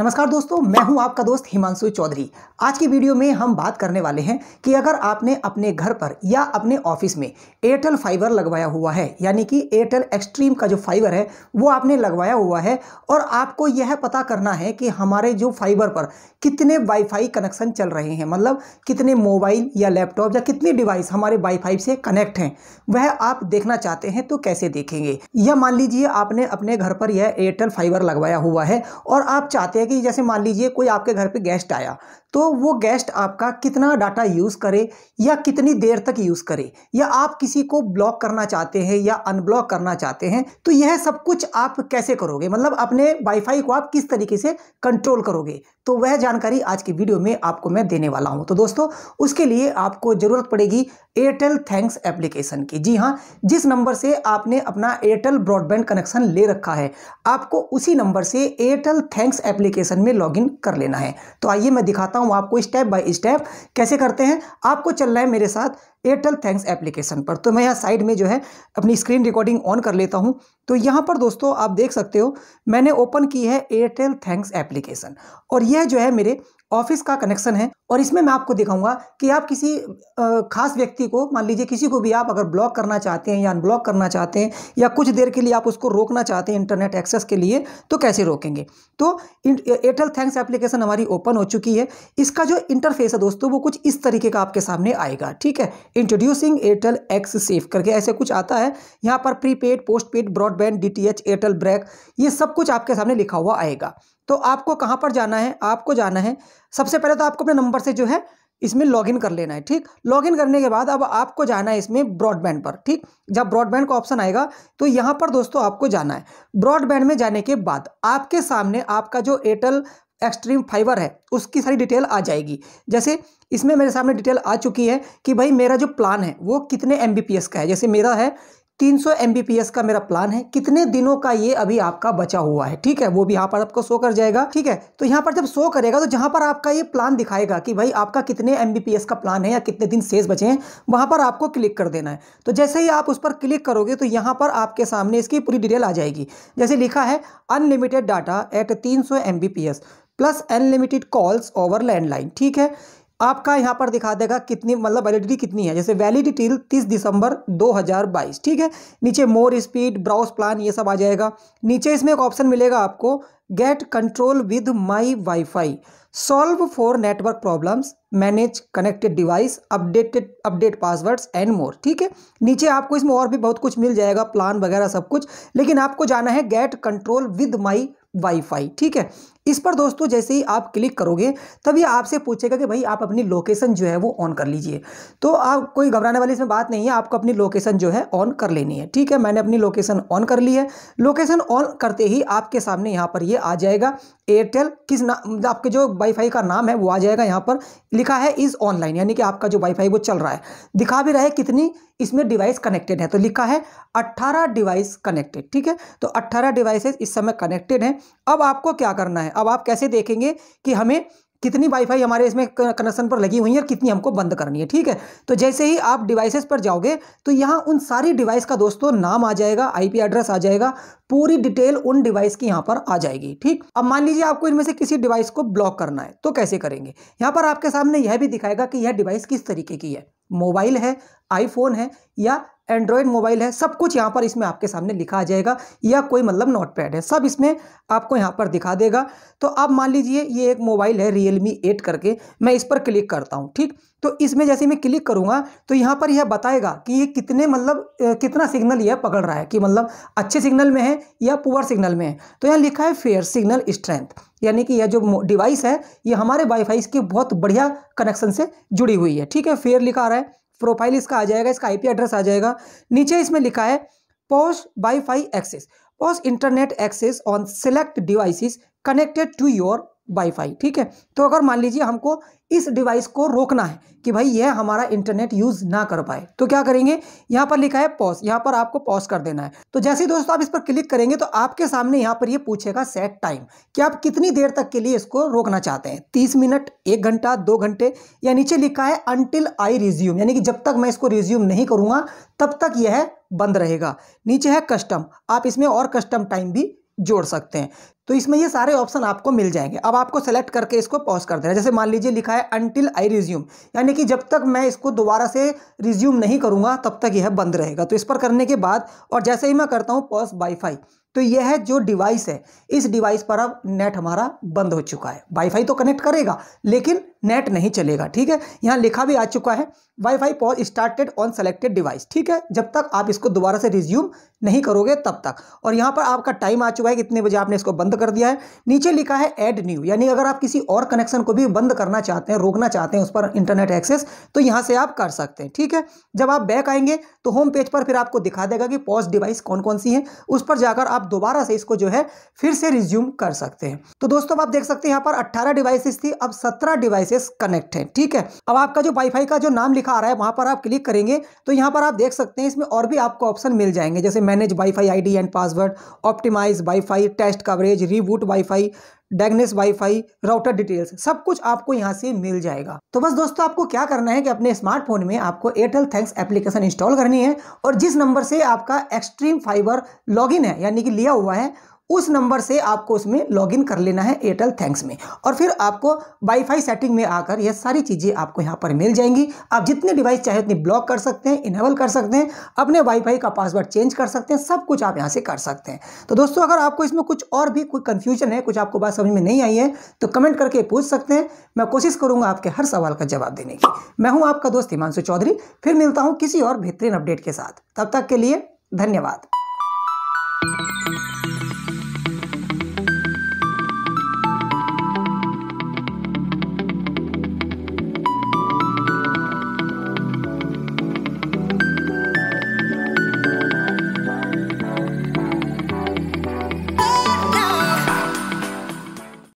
नमस्कार दोस्तों मैं हूं आपका दोस्त हिमांशु चौधरी आज की वीडियो में हम बात करने वाले हैं कि अगर आपने अपने घर पर या अपने ऑफिस में एयरटेल फाइबर लगवाया हुआ है यानी कि एयरटेल एक्सट्रीम का जो फाइबर है वो आपने लगवाया हुआ है और आपको यह पता करना है कि हमारे जो फाइबर पर कितने वाईफाई कनेक्शन चल रहे हैं मतलब कितने मोबाइल या लैपटॉप या कितने डिवाइस हमारे वाईफाई से कनेक्ट हैं वह आप देखना चाहते हैं तो कैसे देखेंगे या मान लीजिए आपने अपने घर पर यह एयरटेल फाइबर लगवाया हुआ है और आप चाहते हैं कि जैसे मान लीजिए कोई आपके घर पे गेस्ट आया तो वो गेस्ट आपका कितना डाटा यूज़ करे या कितनी देर तक यूज़ करे या आप किसी को ब्लॉक करना चाहते हैं या अनब्लॉक करना चाहते हैं तो यह सब कुछ आप कैसे करोगे मतलब अपने वाईफाई को आप किस तरीके से कंट्रोल करोगे तो वह जानकारी आज की वीडियो में आपको मैं देने वाला हूँ तो दोस्तों उसके लिए आपको ज़रूरत पड़ेगी एयरटेल थैंक्स एप्लीकेशन की जी हाँ जिस नंबर से आपने अपना एयरटेल ब्रॉडबैंड कनेक्शन ले रखा है आपको उसी नंबर से एयरटेल थैंक्स एप्लीकेशन में लॉगिन कर लेना है तो आइए मैं दिखाता बताता हूँ आपको स्टेप बाय स्टेप कैसे करते हैं आपको चलना है मेरे साथ एयरटेल थैंक्स एप्लीकेशन पर तो मैं यहाँ साइड में जो है अपनी स्क्रीन रिकॉर्डिंग ऑन कर लेता हूँ तो यहाँ पर दोस्तों आप देख सकते हो मैंने ओपन की है एयरटेल थैंक्स एप्लीकेशन और यह जो है मेरे ऑफिस का कनेक्शन है और इसमें मैं आपको दिखाऊंगा कि आप किसी खास व्यक्ति को मान लीजिए किसी को भी आप अगर ब्लॉक करना चाहते हैं या अनब्लॉक करना चाहते हैं या कुछ देर के लिए आप उसको रोकना चाहते हैं इंटरनेट एक्सेस के लिए तो कैसे रोकेंगे तो एयरटेल थैंक्स एप्लीकेशन हमारी ओपन हो चुकी है इसका जो इंटरफेस है दोस्तों वो कुछ इस तरीके का आपके सामने आएगा ठीक है इंट्रोड्यूसिंग एयरटेल एक्स सेफ करके ऐसे कुछ आता है यहाँ पर prepaid postpaid broadband D Airtel black ये सब कुछ आपके सामने लिखा हुआ आएगा तो आपको कहाँ पर जाना है आपको जाना है सबसे पहले तो आपको अपने नंबर से जो है इसमें लॉगिन कर लेना है ठीक लॉगिन करने के बाद अब आपको जाना है इसमें ब्रॉडबैंड पर ठीक जब ब्रॉडबैंड का ऑप्शन आएगा तो यहाँ पर दोस्तों आपको जाना है ब्रॉडबैंड में जाने के बाद आपके सामने आपका जो एयरटेल एक्सट्रीम फाइबर है उसकी सारी डिटेल आ जाएगी जैसे इसमें मेरे सामने डिटेल आ चुकी है कि भाई मेरा जो प्लान है वो कितने एम का है जैसे मेरा है 300 सौ का मेरा प्लान है कितने दिनों का ये अभी आपका बचा हुआ है ठीक है वो भी यहाँ पर आपको शो कर जाएगा ठीक है तो यहाँ पर जब शो करेगा तो जहाँ पर आपका ये प्लान दिखाएगा कि भाई आपका कितने एम का प्लान है या कितने दिन शेष बचे हैं वहाँ पर आपको क्लिक कर देना है तो जैसे ही आप उस पर क्लिक करोगे तो यहाँ पर आपके सामने इसकी पूरी डिटेल आ जाएगी जैसे लिखा है अनलिमिटेड डाटा एट तीन सौ plus unlimited calls over landline ठीक है आपका यहाँ पर दिखा देगा कितनी मतलब वैलिडिटी कितनी है जैसे वैलिडिटी तीस दिसंबर 2022 ठीक है नीचे मोर स्पीड ब्राउज प्लान ये सब आ जाएगा नीचे इसमें एक ऑप्शन मिलेगा आपको get control with my wifi solve for network problems manage connected device updated update passwords and more ठीक है नीचे आपको इसमें और भी बहुत कुछ मिल जाएगा प्लान वगैरह सब कुछ लेकिन आपको जाना है get control with my wifi ठीक है इस पर दोस्तों जैसे ही आप क्लिक करोगे तब ये आपसे पूछेगा कि भाई आप अपनी लोकेशन जो है वो ऑन कर लीजिए तो आप कोई घबराने वाली इसमें बात नहीं है आपको अपनी लोकेशन जो है ऑन कर लेनी है ठीक है मैंने अपनी लोकेशन ऑन कर ली है लोकेशन ऑन करते ही आपके सामने यहाँ पर ये आ जाएगा एयरटेल किस नाम आपके जो वाईफाई का नाम है वो आ जाएगा यहाँ पर लिखा है इज़ ऑनलाइन यानी कि आपका जो वाईफाई वो चल रहा है दिखा भी रहा है कितनी इसमें डिवाइस कनेक्टेड है तो लिखा है अट्ठारह डिवाइस कनेक्टेड ठीक है तो अट्ठारह डिवाइसेस इस समय कनेक्टेड हैं अब आपको क्या करना है अब आप कैसे देखेंगे कि हमें कितनी वाईफाई हमारे इसमें कनेक्शन पर लगी हुई है और कितनी हमको बंद करनी है ठीक है तो जैसे ही आप डिवाइसेस पर जाओगे तो यहाँ उन सारी डिवाइस का दोस्तों नाम आ जाएगा आईपी एड्रेस आ जाएगा पूरी डिटेल उन डिवाइस की यहाँ पर आ जाएगी ठीक अब मान लीजिए आपको इनमें से किसी डिवाइस को ब्लॉक करना है तो कैसे करेंगे यहाँ पर आपके सामने यह भी दिखाएगा कि यह डिवाइस किस तरीके की है मोबाइल है आईफोन है या एंड्रॉयड मोबाइल है सब कुछ यहाँ पर इसमें आपके सामने लिखा आ जाएगा या कोई मतलब नोट पैड है सब इसमें आपको यहाँ पर दिखा देगा तो आप मान लीजिए ये एक मोबाइल है रियलमी एट करके मैं इस पर क्लिक करता हूँ ठीक तो इसमें जैसे मैं क्लिक करूँगा तो यहाँ पर यह बताएगा कि ये कितने मतलब कितना सिग्नल यह पकड़ रहा है कि मतलब अच्छे सिग्नल में है या पुअर सिग्नल में है तो यहाँ लिखा है फेयर सिग्नल स्ट्रेंथ यानी कि यह जो डिवाइस है ये हमारे वाईफाई के बहुत बढ़िया कनेक्शन से जुड़ी हुई है ठीक है फेयर लिखा आ रहा है प्रोफाइल इसका आ जाएगा इसका आईपी एड्रेस आ जाएगा नीचे इसमें लिखा है pause wifi access pause internet access on select devices connected to your wifi ठीक है तो अगर मान लीजिए हमको इस डिवाइस को रोकना है कि भाई यह हमारा इंटरनेट यूज़ ना कर पाए तो क्या करेंगे यहाँ पर लिखा है पॉज यहाँ पर आपको पॉज कर देना है तो जैसे ही दोस्तों आप इस पर क्लिक करेंगे तो आपके सामने यहाँ पर ये यह पूछेगा सेट टाइम कि आप कितनी देर तक के लिए इसको रोकना चाहते हैं तीस मिनट एक घंटा दो घंटे या नीचे लिखा है अनटिल आई रिज्यूम यानी कि जब तक मैं इसको रिज्यूम नहीं करूँगा तब तक यह बंद रहेगा नीचे है कस्टम आप इसमें और कस्टम टाइम भी जोड़ सकते हैं तो इसमें ये सारे ऑप्शन आपको मिल जाएंगे अब आपको सेलेक्ट करके इसको पॉज कर देना जैसे मान लीजिए लिखा है अनटिल आई रिज्यूम यानी कि जब तक मैं इसको दोबारा से रिज्यूम नहीं करूँगा तब तक यह बंद रहेगा तो इस पर करने के बाद और जैसे ही मैं करता हूँ पॉज वाईफाई तो यह जो डिवाइस है इस डिवाइस पर अब नेट हमारा बंद हो चुका है वाईफाई तो कनेक्ट करेगा लेकिन नेट नहीं चलेगा ठीक है यहाँ लिखा भी आ चुका है wifi pause started on selected device ठीक है जब तक आप इसको दोबारा से रिज्यूम नहीं करोगे तब तक और यहाँ पर आपका टाइम आ चुका है कितने बजे आपने इसको बंद कर दिया है नीचे लिखा है एड न्यू यानी अगर आप किसी और कनेक्शन को भी बंद करना चाहते हैं रोकना चाहते हैं उस पर इंटरनेट एक्सेस तो यहाँ से आप कर सकते हैं ठीक है जब आप बैक आएंगे तो होम पेज पर फिर आपको दिखा देगा कि पॉज डिवाइस कौन कौन सी है उस पर जाकर आप आप दोबारा से इसको जो है फिर से रिज्यूम कर सकते हैं तो दोस्तों आप देख सकते हैं यहाँ पर अट्ठारह डिवाइसेस थी अब सत्रह डिवाइसेस कनेक्ट है ठीक है अब आपका जो वाईफाई का जो नाम लिखा आ रहा है वहां पर आप क्लिक करेंगे तो यहाँ पर आप देख सकते हैं इसमें और भी आपको ऑप्शन मिल जाएंगे जैसे manage wifi ID and password optimise wifi test coverage reboot wifi diagnose wifi router details सब कुछ आपको यहाँ से मिल जाएगा तो बस दोस्तों आपको क्या करना है कि अपने स्मार्टफोन में आपको एयरटेल थैंक्स एप्लीकेशन इंस्टॉल करनी है और जिस नंबर से आपका एक्सट्रीम फाइबर लॉगिन है यानी कि लिया हुआ है उस नंबर से आपको उसमें लॉगिन कर लेना है एयरटेल थैंक्स में और फिर आपको वाईफाई सेटिंग में आकर यह सारी चीज़ें आपको यहाँ पर मिल जाएंगी आप जितने डिवाइस चाहे उतनी ब्लॉक कर सकते हैं इनेबल कर सकते हैं अपने वाईफाई का पासवर्ड चेंज कर सकते हैं सब कुछ आप यहाँ से कर सकते हैं तो दोस्तों अगर आपको इसमें कुछ और भी कोई कन्फ्यूजन है कुछ आपको बात समझ में नहीं आई है तो कमेंट करके पूछ सकते हैं मैं कोशिश करूँगा आपके हर सवाल का जवाब देने की मैं हूँ आपका दोस्त हिमांशु चौधरी फिर मिलता हूँ किसी और बेहतरीन अपडेट के साथ तब तक के लिए धन्यवाद